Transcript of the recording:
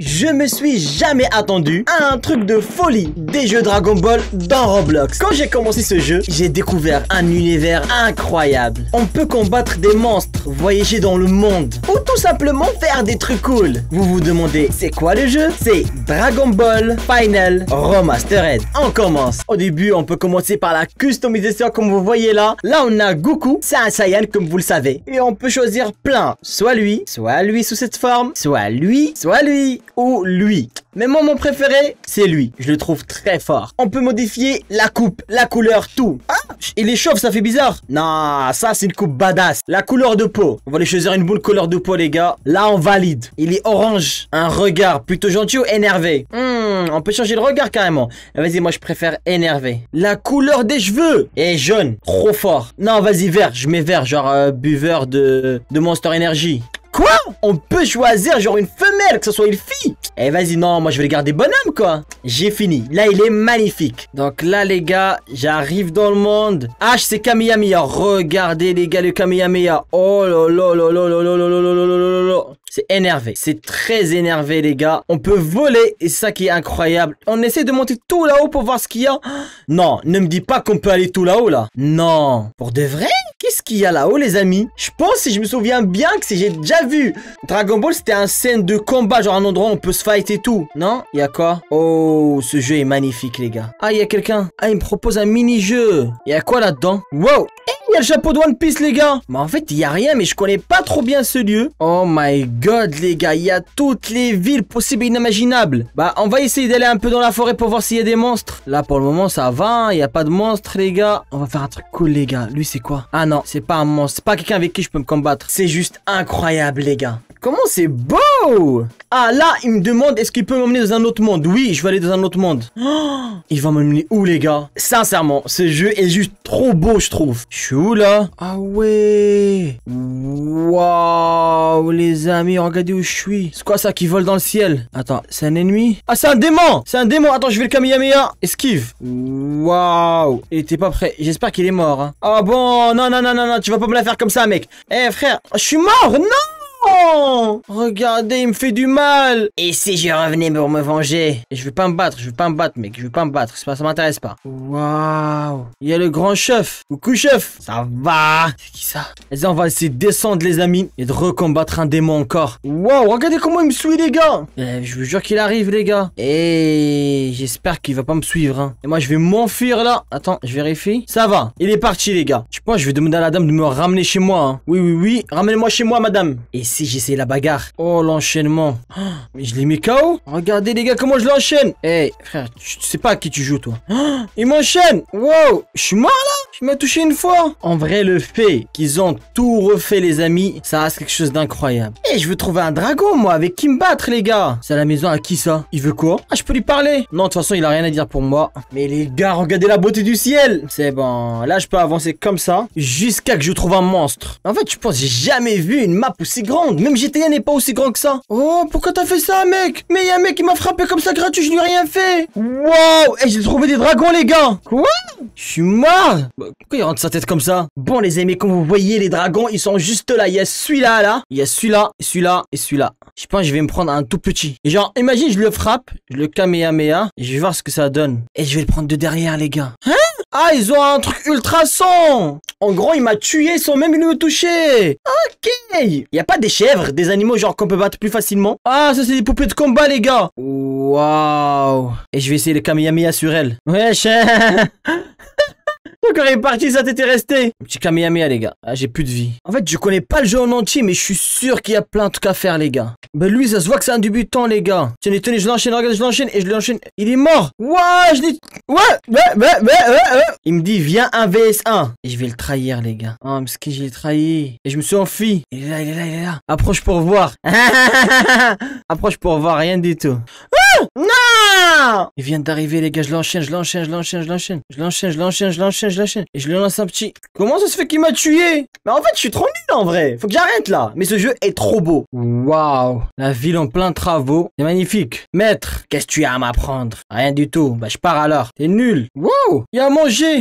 Je me suis jamais attendu à un truc de folie des jeux Dragon Ball dans Roblox. Quand j'ai commencé ce jeu, j'ai découvert un univers incroyable. On peut combattre des monstres, voyager dans le monde ou tout simplement faire des trucs cool. Vous vous demandez, c'est quoi le jeu C'est Dragon Ball Final Remastered. On commence. Au début, on peut commencer par la customisation comme vous voyez là. Là, on a Goku, c'est un Saiyan comme vous le savez. Et on peut choisir plein, soit lui, soit lui sous cette forme, soit lui, soit lui ou lui. Mais moi, mon préféré, c'est lui. Je le trouve très fort. On peut modifier la coupe, la couleur, tout. Ah, il est chauve, ça fait bizarre. Non, ça, c'est une coupe badass. La couleur de peau. On va lui choisir une boule couleur de peau, les gars. Là, on valide. Il est orange. Un regard plutôt gentil ou énervé. Hmm, on peut changer le regard carrément. Vas-y, moi, je préfère énervé. La couleur des cheveux est jaune. Trop fort. Non, vas-y, vert. Je mets vert, genre euh, buveur de, de Monster Energy. On peut choisir genre une femelle, que ce soit une fille Eh vas-y, non, moi je vais les garder bonhomme quoi J'ai fini, là il est magnifique Donc là les gars, j'arrive dans le monde Ah, c'est Kamiyamiya, regardez les gars le Kamiyamiya Oh là là là là là là là là là là là C'est énervé, c'est très énervé les gars On peut voler et ça qui est incroyable On essaie de monter tout là-haut pour voir ce qu'il y a Non, ne me dis pas qu'on peut aller tout là-haut là Non, pour de vrai qu'il y a là-haut, les amis Je pense, si je me souviens bien, que si j'ai déjà vu Dragon Ball, c'était un scène de combat, genre un endroit où on peut se fight et tout. Non Il y a quoi Oh, ce jeu est magnifique, les gars. Ah, il y a quelqu'un. Ah, il me propose un mini-jeu. Il y a quoi là-dedans Wow eh, il y a le chapeau de One Piece, les gars Mais en fait, il y a rien, mais je connais pas trop bien ce lieu. Oh my god, les gars, il y a toutes les villes possibles et inimaginables. Bah, on va essayer d'aller un peu dans la forêt pour voir s'il y a des monstres. Là, pour le moment, ça va, hein, il y a pas de monstres, les gars. On va faire un truc cool, les gars. Lui, c'est quoi Ah non, c'est pas un monstre, c'est pas quelqu'un avec qui je peux me combattre. C'est juste incroyable, les gars. Comment c'est beau Ah, là, il me demande est-ce qu'il peut m'emmener dans un autre monde. Oui, je vais aller dans un autre monde. il va m'emmener où, les gars Sincèrement, ce jeu est juste trop beau, je trouve. Je suis où, là Ah ouais Waouh, les amis, regardez où je suis. C'est quoi ça qui vole dans le ciel Attends, c'est un ennemi Ah, c'est un démon C'est un démon Attends, je vais le Kamehameha Esquive Waouh Il était pas prêt. J'espère qu'il est mort. Hein. Ah bon Non, non, non non, non, non, tu vas pas me la faire comme ça, mec. Eh, frère, je suis mort, non Oh Regardez, il me fait du mal Et si je revenais pour me venger Je vais pas me battre, je vais pas me battre, mec, je vais pas me battre, ça, m'intéresse pas. Waouh Il y a le grand chef Coucou chef Ça va C'est qui ça Vas-y, on va essayer de descendre les amis et de recombattre un démon encore. Waouh, regardez comment il me suit les gars eh, Je vous jure qu'il arrive les gars. Et eh, j'espère qu'il va pas me suivre. Hein. Et moi je vais m'enfuir là. Attends, je vérifie. Ça va, il est parti les gars. Je pense que je vais demander à la dame de me ramener chez moi. Hein. Oui, oui, oui, ramenez-moi chez moi madame ici, j'essaie la bagarre. Oh, l'enchaînement. Ah, mais je l'ai mis KO. Regardez, les gars, comment je l'enchaîne. Eh, frère, tu, sais pas à qui tu joues, toi. Ah, il m'enchaîne. Wow, je suis mort, là Je m'as touché une fois. En vrai, le fait qu'ils ont tout refait, les amis, ça reste quelque chose d'incroyable. Et eh, je veux trouver un dragon, moi, avec qui me battre, les gars. C'est à la maison à qui, ça Il veut quoi Ah, je peux lui parler. Non, de toute façon, il a rien à dire pour moi. Mais les gars, regardez la beauté du ciel. C'est bon. Là, je peux avancer comme ça jusqu'à que je trouve un monstre. En fait, je pense j'ai jamais vu une map aussi grande. Même GTA n'est pas aussi grand que ça. Oh, pourquoi t'as fait ça, mec Mais y'a un mec qui m'a frappé comme ça gratuit, je lui ai rien fait. Wow Et eh, j'ai trouvé des dragons, les gars. Quoi Je suis mort. Bah, pourquoi il rentre sa tête comme ça Bon, les amis, comme vous voyez, les dragons, ils sont juste là. Il y a celui-là, là. Il y a celui-là, celui-là et celui-là. Je pense que je vais me prendre un tout petit. Et genre, imagine, je le frappe, je le kamehameha, et je vais voir ce que ça donne. Et je vais le prendre de derrière, les gars. Hein ah, ils ont un truc ultrason En gros, il m'a tué sans même me toucher Ok Y'a a pas des chèvres, des animaux genre qu'on peut battre plus facilement Ah, ça c'est des poupées de combat, les gars Waouh Et je vais essayer le Kamehameha sur elle. Wesh Donc est parti, ça t'était resté. Petit Kamehameha, les gars. Ah, j'ai plus de vie. En fait, je connais pas le jeu en entier, mais je suis sûr qu'il y a plein de trucs à faire, les gars. Bah lui, ça se voit que c'est un débutant, les gars. Tenez, tenez, je l'enchaîne, regarde, je l'enchaîne et je l'enchaîne. Il est mort. Ouah, je l'ai. Ouais, ouais, ouais, ouais, ouais, Il me dit, viens un VS1. Et je vais le trahir, les gars. Oh, ah, que j'ai trahi. Et je me suis enfui. Il est là, il est là, il est là. Approche pour voir. Approche pour voir, rien du tout. Non Il vient d'arriver les gars, je l'enchaîne, je l'enchaîne, je l'enchaîne, je l'enchaîne. Je l'enchaîne, je l'enchaîne, je l'enchaîne, je l'enchaîne. Et je lui lance un petit. Comment ça se fait qu'il m'a tué Mais en fait, je suis trop nul en vrai. Faut que j'arrête là. Mais ce jeu est trop beau. Waouh La ville en plein travaux. C'est magnifique. Maître, qu'est-ce que tu as à m'apprendre Rien du tout. Bah je pars alors. T'es nul. Waouh Il y a à manger.